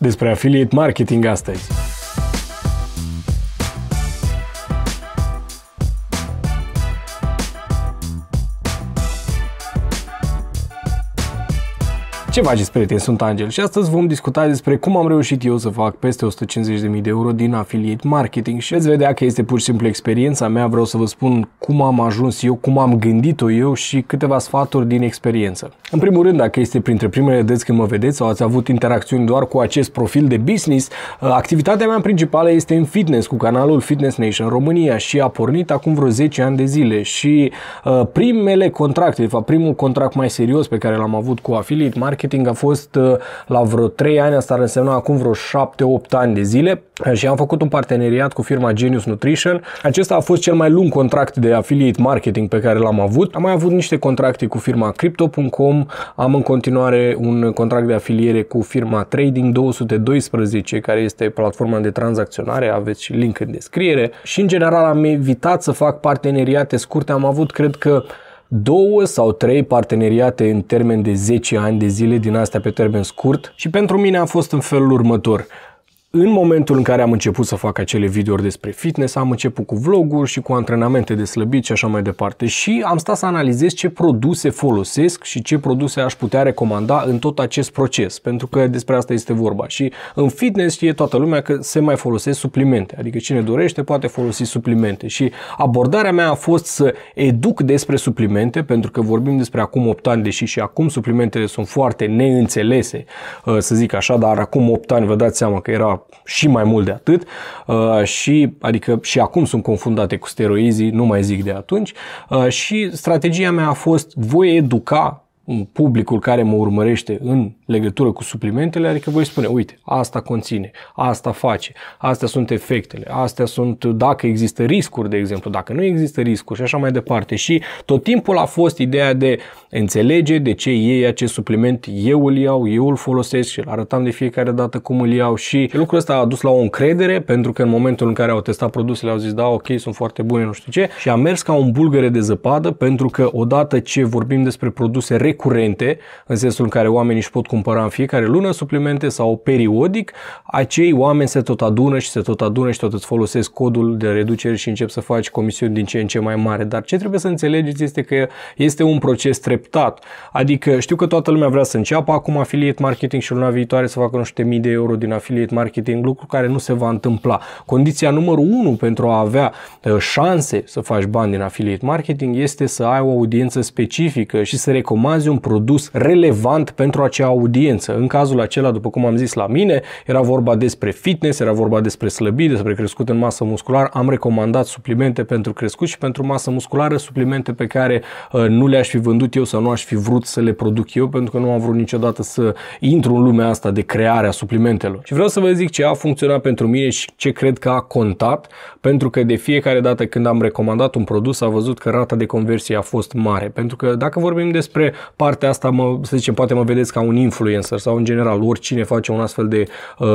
despre affiliate marketing astăzi. Ce faceți, prieteni? Sunt Angel și astăzi vom discuta despre cum am reușit eu să fac peste 150.000 de euro din affiliate marketing și veți vedea că este pur și simplu experiența mea. Vreau să vă spun cum am ajuns eu, cum am gândit-o eu și câteva sfaturi din experiență. În primul rând, dacă este printre primele deți când mă vedeți sau ați avut interacțiuni doar cu acest profil de business, uh, activitatea mea principală este în fitness cu canalul Fitness Nation România și a pornit acum vreo 10 ani de zile și uh, primele contracte, de fapt primul contract mai serios pe care l-am avut cu affiliate marketing marketing a fost uh, la vreo 3 ani, asta ar însemna acum vreo 7-8 ani de zile și am făcut un parteneriat cu firma Genius Nutrition. Acesta a fost cel mai lung contract de affiliate marketing pe care l-am avut. Am mai avut niște contracte cu firma Crypto.com, am în continuare un contract de afiliere cu firma Trading 212, care este platforma de tranzacționare, aveți și link în descriere și în general am evitat să fac parteneriate scurte, am avut cred că două sau trei parteneriate în termen de 10 ani de zile din astea pe termen scurt și pentru mine a fost în felul următor. În momentul în care am început să fac acele videouri despre fitness, am început cu vloguri și cu antrenamente de slăbit și așa mai departe și am stat să analizez ce produse folosesc și ce produse aș putea recomanda în tot acest proces, pentru că despre asta este vorba. Și în fitness știe toată lumea că se mai folosesc suplimente, adică cine dorește poate folosi suplimente și abordarea mea a fost să educ despre suplimente, pentru că vorbim despre acum 8 ani, deși și acum suplimentele sunt foarte neînțelese, uh, să zic așa, dar acum 8 ani vă dați seama că era și mai mult de atât uh, și, adică și acum sunt confundate cu steroizii, nu mai zic de atunci uh, și strategia mea a fost voi educa publicul care mă urmărește în legătură cu suplimentele, adică voi spune, uite, asta conține, asta face, astea sunt efectele, astea sunt dacă există riscuri, de exemplu, dacă nu există riscuri și așa mai departe. Și tot timpul a fost ideea de înțelege de ce ei acest supliment, eu îl iau, eu îl folosesc și îl arătam de fiecare dată cum îl iau și lucrul ăsta a dus la o încredere pentru că în momentul în care au testat produsele au zis, da, ok, sunt foarte bune, nu știu ce și a mers ca un bulgăre de zăpadă pentru că odată ce vorbim despre produse curente, în sensul în care oamenii își pot cumpăra în fiecare lună suplimente sau periodic, acei oameni se tot adună și se tot adună și tot îți folosesc codul de reducere și încep să faci comisiuni din ce în ce mai mare. Dar ce trebuie să înțelegeți este că este un proces treptat. Adică știu că toată lumea vrea să înceapă acum affiliate marketing și luna viitoare să facă nu știu mii de euro din affiliate marketing, lucru care nu se va întâmpla. Condiția numărul unu pentru a avea uh, șanse să faci bani din affiliate marketing este să ai o audiență specifică și să recomanzi creezi un produs relevant pentru acea audiență. În cazul acela, după cum am zis la mine, era vorba despre fitness, era vorba despre slăbire, despre crescut în masă musculară. Am recomandat suplimente pentru crescut și pentru masă musculară, suplimente pe care uh, nu le-aș fi vândut eu sau nu aș fi vrut să le produc eu, pentru că nu am vrut niciodată să intru în lumea asta de creare a suplimentelor. Și vreau să vă zic ce a funcționat pentru mine și ce cred că a contat, pentru că de fiecare dată când am recomandat un produs, a văzut că rata de conversie a fost mare. Pentru că dacă vorbim despre partea asta, mă, să zicem, poate mă vedeți ca un influencer sau în general oricine face un astfel de, uh,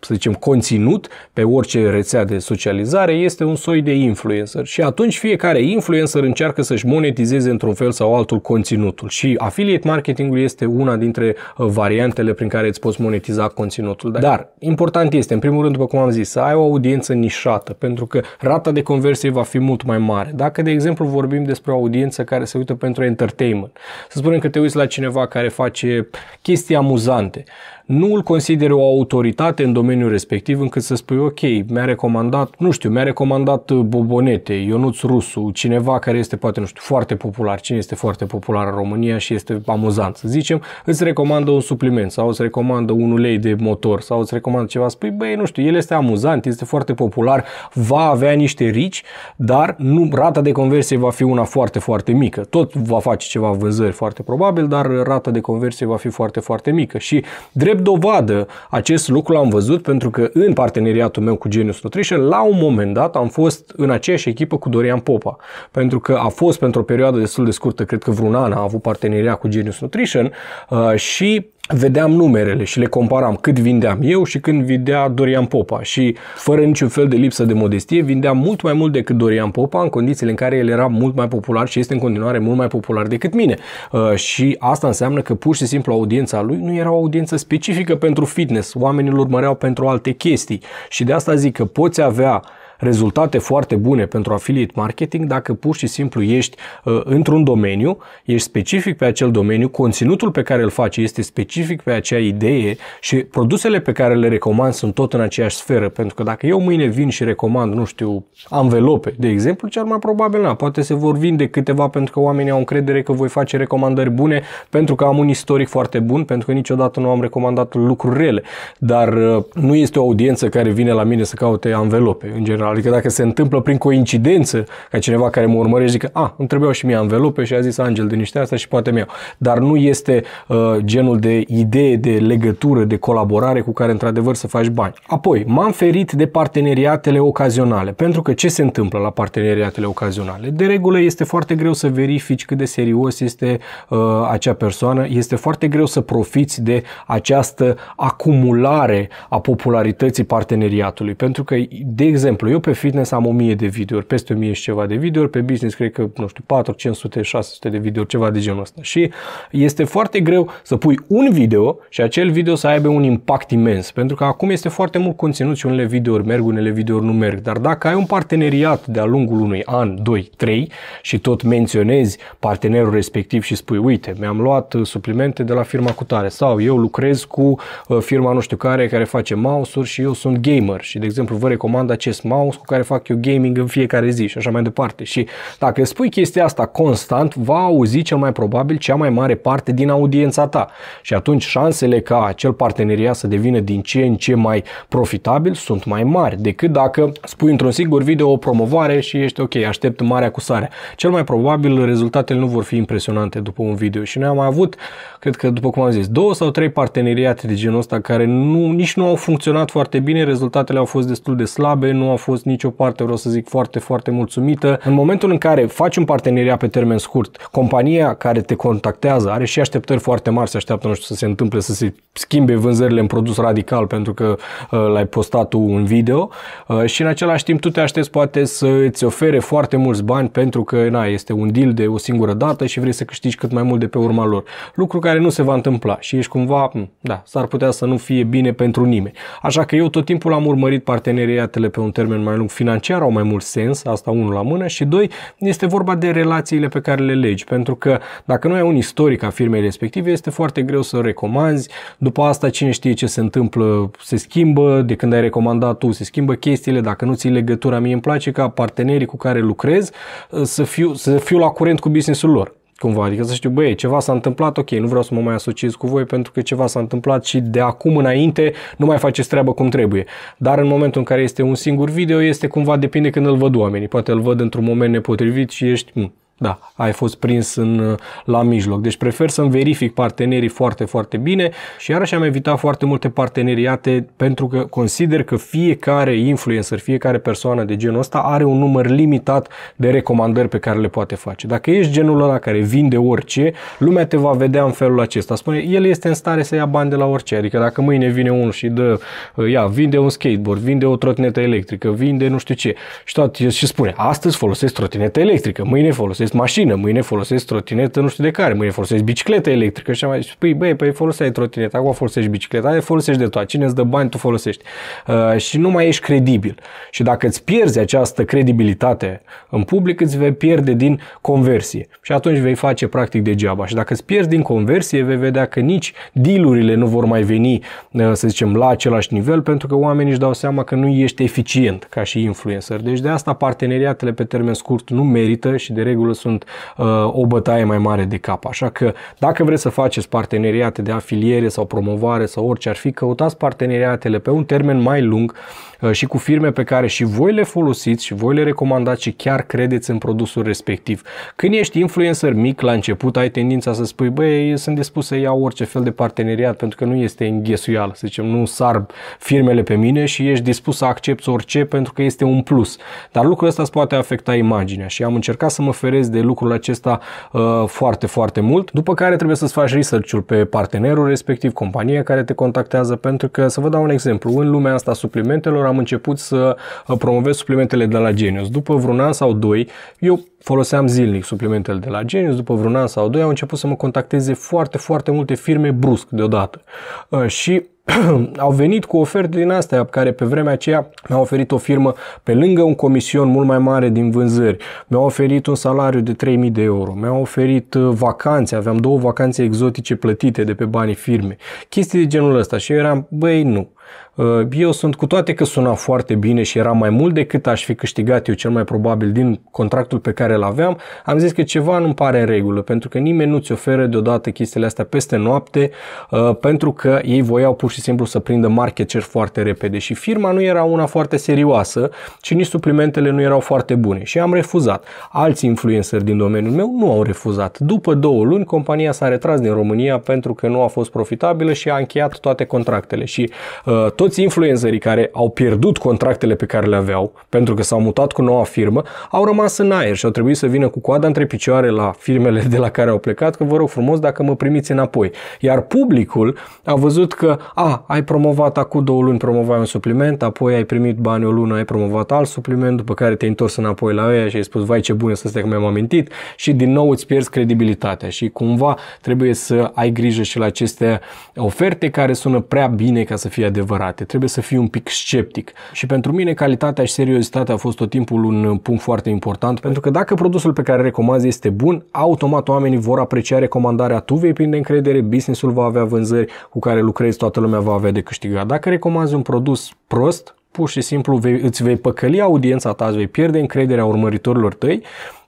să zicem, conținut pe orice rețea de socializare este un soi de influencer și atunci fiecare influencer încearcă să-și monetizeze într-un fel sau altul conținutul și affiliate marketingul este una dintre uh, variantele prin care îți poți monetiza conținutul. Dar da. important este, în primul rând, după cum am zis, să ai o audiență nișată, pentru că rata de conversie va fi mult mai mare. Dacă, de exemplu, vorbim despre o audiență care se uită pentru entertainment, să spunem că te uiți la cineva care face chestii amuzante, nu îl consideri o autoritate în domeniul respectiv încât să spui, ok, mi-a recomandat, nu știu, mi-a recomandat uh, Bobonete, Ionuț Rusu, cineva care este poate, nu știu, foarte popular, cine este foarte popular în România și este amuzant, să zicem, îți recomandă un supliment sau îți recomandă un ulei de motor sau îți recomandă ceva, spui, băi, nu știu, el este amuzant, este foarte popular, va avea niște rici, dar nu, rata de conversie va fi una foarte, foarte mică. Tot va face ceva vânzări foarte probabil, dar rata de conversie va fi foarte, foarte mică și drept drept dovadă acest lucru l-am văzut pentru că în parteneriatul meu cu Genius Nutrition, la un moment dat am fost în aceeași echipă cu Dorian Popa, pentru că a fost pentru o perioadă destul de scurtă, cred că vreun an a avut parteneria cu Genius Nutrition uh, și vedeam numerele și le comparam cât vindeam eu și când vindea Dorian Popa și fără niciun fel de lipsă de modestie vindeam mult mai mult decât Dorian Popa în condițiile în care el era mult mai popular și este în continuare mult mai popular decât mine uh, și asta înseamnă că pur și simplu audiența lui nu era o audiență specifică pentru fitness, oamenii îl urmăreau pentru alte chestii și de asta zic că poți avea rezultate foarte bune pentru affiliate marketing dacă pur și simplu ești uh, într-un domeniu, ești specific pe acel domeniu, conținutul pe care îl faci este specific pe acea idee și produsele pe care le recomand sunt tot în aceeași sferă, pentru că dacă eu mâine vin și recomand, nu știu, anvelope, de exemplu, cel mai probabil na, poate se vor vinde câteva pentru că oamenii au încredere că voi face recomandări bune, pentru că am un istoric foarte bun, pentru că niciodată nu am recomandat lucruri rele, dar uh, nu este o audiență care vine la mine să caute anvelope, în general Adică dacă se întâmplă prin coincidență ca cineva care mă urmărește, zică, a, ah, îmi trebuiau și mie anvelope și a zis Angel de niște asta și poate mi Dar nu este uh, genul de idee, de legătură, de colaborare cu care într-adevăr să faci bani. Apoi, m-am ferit de parteneriatele ocazionale, pentru că ce se întâmplă la parteneriatele ocazionale? De regulă este foarte greu să verifici cât de serios este uh, acea persoană, este foarte greu să profiți de această acumulare a popularității parteneriatului, pentru că, de exemplu, eu pe fitness am 1000 de videouri, peste 1000 și ceva de videouri, pe business cred că, nu știu, 4, 500, 600 de videouri, ceva de genul ăsta. Și este foarte greu să pui un video și acel video să aibă un impact imens, pentru că acum este foarte mult conținut și unele videouri merg, unele videouri nu merg, dar dacă ai un parteneriat de-a lungul unui an, 2, 3 și tot menționezi partenerul respectiv și spui, uite, mi-am luat uh, suplimente de la firma cutare sau eu lucrez cu uh, firma nu știu care care face mouse-uri și eu sunt gamer și de exemplu vă recomand acest mouse mouse cu care fac eu gaming în fiecare zi și așa mai departe. Și dacă spui chestia asta constant, va auzi cel mai probabil cea mai mare parte din audiența ta. Și atunci șansele ca acel parteneriat să devină din ce în ce mai profitabil sunt mai mari decât dacă spui într-un singur video o promovare și ești ok, aștept marea cu sare. Cel mai probabil rezultatele nu vor fi impresionante după un video și noi am mai avut, cred că după cum am zis, două sau trei parteneriate de genul ăsta care nu, nici nu au funcționat foarte bine, rezultatele au fost destul de slabe, nu au fost fost nicio parte, vreau să zic, foarte, foarte mulțumită. În momentul în care faci un parteneria pe termen scurt, compania care te contactează are și așteptări foarte mari, se așteaptă, nu știu, să se întâmple, să se schimbe vânzările în produs radical pentru că uh, l-ai postat tu un video uh, și în același timp tu te aștepți poate să îți ofere foarte mulți bani pentru că na, este un deal de o singură dată și vrei să câștigi cât mai mult de pe urma lor. Lucru care nu se va întâmpla și ești cumva, hm, da, s-ar putea să nu fie bine pentru nimeni. Așa că eu tot timpul am urmărit parteneriatele pe un termen mai lung financiar au mai mult sens, asta unul la mână, și doi, este vorba de relațiile pe care le legi, pentru că dacă nu ai un istoric a firmei respective, este foarte greu să recomanzi, după asta cine știe ce se întâmplă, se schimbă, de când ai recomandat tu, se schimbă chestiile, dacă nu ții legătura, mie îmi place ca partenerii cu care lucrez uh, să fiu, să fiu la curent cu businessul lor cumva, adică să știu, băi, ceva s-a întâmplat, ok, nu vreau să mă mai asociez cu voi pentru că ceva s-a întâmplat și de acum înainte nu mai faceți treabă cum trebuie. Dar în momentul în care este un singur video, este cumva depinde când îl văd oamenii. Poate îl văd într-un moment nepotrivit și ești, mh, hmm, da, ai fost prins în, uh, la mijloc. Deci prefer să-mi verific partenerii foarte, foarte bine și iarăși am evitat foarte multe parteneriate pentru că consider că fiecare influencer, fiecare persoană de genul ăsta are un număr limitat de recomandări pe care le poate face. Dacă ești genul ăla care vinde orice, lumea te va vedea în felul acesta. Spune, el este în stare să ia bani de la orice. Adică dacă mâine vine unul și dă, uh, ia, vinde un skateboard, vinde o trotinetă electrică, vinde nu știu ce și, tot, și spune, astăzi folosesc trotinetă electrică, mâine folosesc folosesc mașină, mâine folosesc trotinetă nu știu de care, mâine folosesc bicicletă electrică și mai zis, păi băi, păi foloseai trotinetă, acum folosești bicicleta, aia folosești de toate, cine îți dă bani, tu folosești. Uh, și nu mai ești credibil. Și dacă îți pierzi această credibilitate în public, îți vei pierde din conversie. Și atunci vei face practic degeaba. Și dacă îți pierzi din conversie, vei vedea că nici dealurile nu vor mai veni, uh, să zicem, la același nivel, pentru că oamenii își dau seama că nu ești eficient ca și influencer. Deci de asta parteneriatele pe termen scurt nu merită și de regulă sunt uh, o bătaie mai mare de cap. Așa că dacă vreți să faceți parteneriate de afiliere sau promovare sau orice ar fi, căutați parteneriatele pe un termen mai lung uh, și cu firme pe care și voi le folosiți și voi le recomandați și chiar credeți în produsul respectiv. Când ești influencer mic la început, ai tendința să spui, băi, sunt dispus să iau orice fel de parteneriat pentru că nu este înghesuială, să zicem, nu sar firmele pe mine și ești dispus să accepti orice pentru că este un plus. Dar lucrul ăsta îți poate afecta imaginea și am încercat să mă ferez beneficiezi de lucrul acesta uh, foarte, foarte mult, după care trebuie să-ți faci research-ul pe partenerul respectiv, compania care te contactează, pentru că, să vă dau un exemplu, în lumea asta a suplimentelor am început să uh, promovez suplimentele de la Genius. După vreun an sau doi, eu foloseam zilnic suplimentele de la Genius, după vreun an sau doi au început să mă contacteze foarte, foarte multe firme brusc deodată. Uh, și au venit cu oferte din astea, care pe vremea aceea mi au oferit o firmă pe lângă un comision mult mai mare din vânzări, mi au oferit un salariu de 3000 de euro, mi au oferit uh, vacanțe, aveam două vacanțe exotice plătite de pe banii firme, chestii de genul ăsta și eu eram, băi, nu. Uh, eu sunt, cu toate că suna foarte bine și era mai mult decât aș fi câștigat eu cel mai probabil din contractul pe care îl aveam, am zis că ceva nu-mi pare în regulă, pentru că nimeni nu-ți oferă deodată chestiile astea peste noapte, uh, pentru că ei voiau pur și simplu să prindă market share foarte repede și firma nu era una foarte serioasă și nici suplimentele nu erau foarte bune și am refuzat. Alți influenceri din domeniul meu nu au refuzat. După două luni, compania s-a retras din România pentru că nu a fost profitabilă și a încheiat toate contractele și uh, Uh, toți influencerii care au pierdut contractele pe care le aveau, pentru că s-au mutat cu noua firmă, au rămas în aer și au trebuit să vină cu coada între picioare la firmele de la care au plecat, că vă rog frumos dacă mă primiți înapoi. Iar publicul a văzut că, a, ai promovat acum două luni, promovai un supliment, apoi ai primit bani o lună, ai promovat alt supliment, după care te-ai întors înapoi la ea și ai spus, vai ce bun să că mi-am amintit și din nou îți pierzi credibilitatea și cumva trebuie să ai grijă și la aceste oferte care sună prea bine ca să fie adevărate adevărate, trebuie să fii un pic sceptic. Și pentru mine calitatea și seriozitatea a fost tot timpul un punct foarte important, pentru că dacă produsul pe care recomanzi este bun, automat oamenii vor aprecia recomandarea, tu vei prinde încredere, businessul va avea vânzări cu care lucrezi, toată lumea va avea de câștigat. Dacă recomanzi un produs prost, pur și simplu vei, îți vei păcăli audiența ta, îți vei pierde încrederea urmăritorilor tăi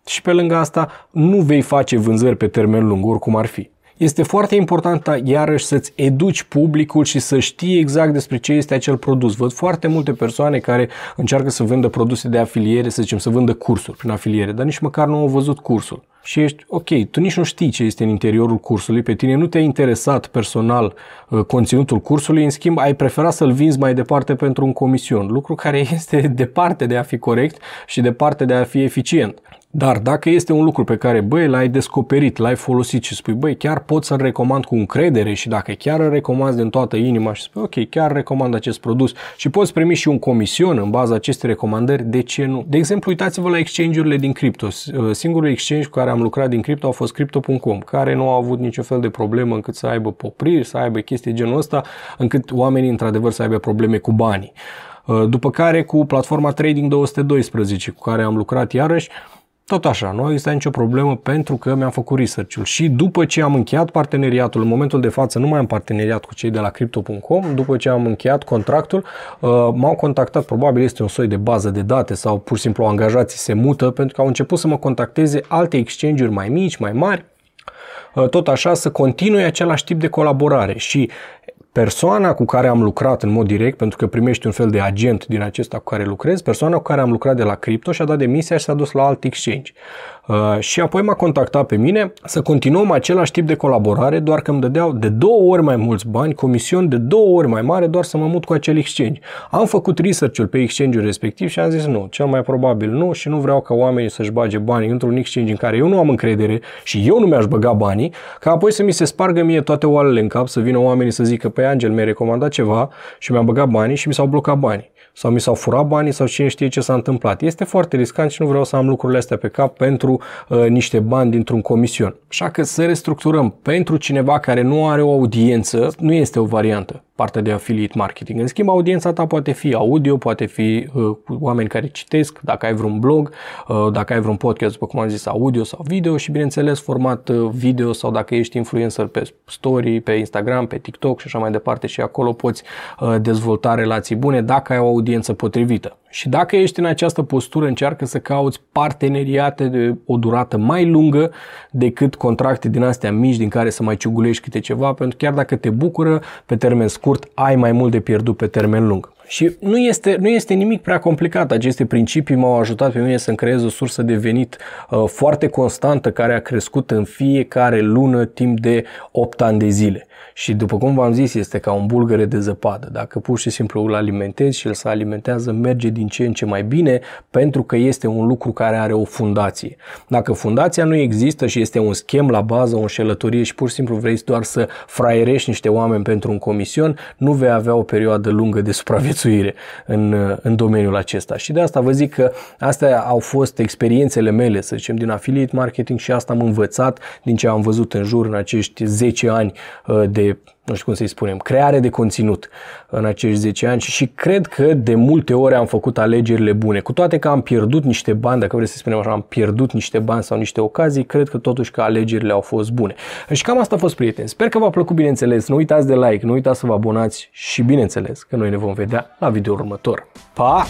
și pe lângă asta nu vei face vânzări pe termen lung, oricum ar fi. Este foarte important, iarăși, să-ți educi publicul și să știi exact despre ce este acel produs. Văd foarte multe persoane care încearcă să vândă produse de afiliere, să zicem, să vândă cursuri prin afiliere, dar nici măcar nu au văzut cursul și ești ok, tu nici nu știi ce este în interiorul cursului, pe tine nu te-a interesat personal uh, conținutul cursului, în schimb ai preferat să-l vinzi mai departe pentru un comision, lucru care este departe de a fi corect și departe de a fi eficient. Dar dacă este un lucru pe care, băi, l-ai descoperit, l-ai folosit și spui, băi, chiar pot să-l recomand cu încredere și dacă chiar îl recomand din toată inima și spui, ok, chiar recomand acest produs și poți primi și un comision în baza acestei recomandări, de ce nu? De exemplu, uitați-vă la exchange-urile din cripto. Uh, singurul exchange cu care am lucrat din cripto a fost crypto.com, care nu a avut niciun fel de problemă încât să aibă popriri, să aibă chestii genul ăsta, încât oamenii într-adevăr să aibă probleme cu banii. Uh, după care cu platforma Trading 212 cu care am lucrat iarăși, uh, tot așa, nu este nicio problemă pentru că mi-am făcut research-ul și după ce am încheiat parteneriatul, în momentul de față nu mai am parteneriat cu cei de la Crypto.com, după ce am încheiat contractul, uh, m-au contactat, probabil este un soi de bază de date sau pur și simplu angajații se mută pentru că au început să mă contacteze alte exchange-uri mai mici, mai mari, uh, tot așa să continue același tip de colaborare și persoana cu care am lucrat în mod direct, pentru că primești un fel de agent din acesta cu care lucrezi, persoana cu care am lucrat de la cripto și-a dat demisia și s-a dus la alt exchange. Uh, și apoi m-a contactat pe mine să continuăm același tip de colaborare, doar că îmi dădeau de două ori mai mulți bani, comisiuni de două ori mai mare, doar să mă mut cu acel exchange. Am făcut research-ul pe exchange-ul respectiv și am zis nu, cel mai probabil nu și nu vreau ca oamenii să-și bage bani într-un exchange în care eu nu am încredere și eu nu mi-aș băga banii, ca apoi să mi se spargă mie toate oalele în cap, să vină oamenii să zică pe păi Angel, mi-ai recomandat ceva și mi-am băgat banii și mi s-au blocat banii. Sau mi s-au furat banii sau cine știe ce s-a întâmplat. Este foarte riscant și nu vreau să am lucrurile astea pe cap pentru uh, niște bani dintr-un comision. Așa că să restructurăm pentru cineva care nu are o audiență, nu este o variantă partea de affiliate marketing. În schimb, audiența ta poate fi audio, poate fi uh, oameni care citesc, dacă ai vreun blog, uh, dacă ai vreun podcast, după cum am zis, audio sau video și, bineînțeles, format uh, video sau dacă ești influencer pe story, pe Instagram, pe TikTok și așa mai departe și acolo poți uh, dezvolta relații bune dacă ai o audiență potrivită. Și dacă ești în această postură, încearcă să cauți parteneriate de o durată mai lungă decât contracte din astea mici din care să mai ciugulești câte ceva, pentru că chiar dacă te bucură pe termen scurt, ai mai mult de pierdut pe termen lung. Și nu este, nu este nimic prea complicat. Aceste principii m-au ajutat pe mine să-mi creez o sursă de venit uh, foarte constantă care a crescut în fiecare lună timp de 8 ani de zile. Și după cum v-am zis, este ca un bulgăre de zăpadă. Dacă pur și simplu îl alimentezi și el se alimentează, merge din ce în ce mai bine pentru că este un lucru care are o fundație. Dacă fundația nu există și este un schem la bază, o înșelătorie și pur și simplu vrei doar să fraierești niște oameni pentru un comision, nu vei avea o perioadă lungă de supraviețuire în, în domeniul acesta. Și de asta vă zic că astea au fost experiențele mele, să zicem, din affiliate marketing și asta am învățat din ce am văzut în jur în acești 10 ani uh, de, nu știu cum să-i spunem, creare de conținut în acești 10 ani și cred că de multe ori am făcut alegerile bune. Cu toate că am pierdut niște bani, dacă vreți să spunem așa, am pierdut niște bani sau niște ocazii, cred că totuși că alegerile au fost bune. Și cam asta a fost, prieteni. Sper că v-a plăcut, bineînțeles. Nu uitați de like, nu uitați să vă abonați și, bineînțeles, că noi ne vom vedea la video următor. Pa!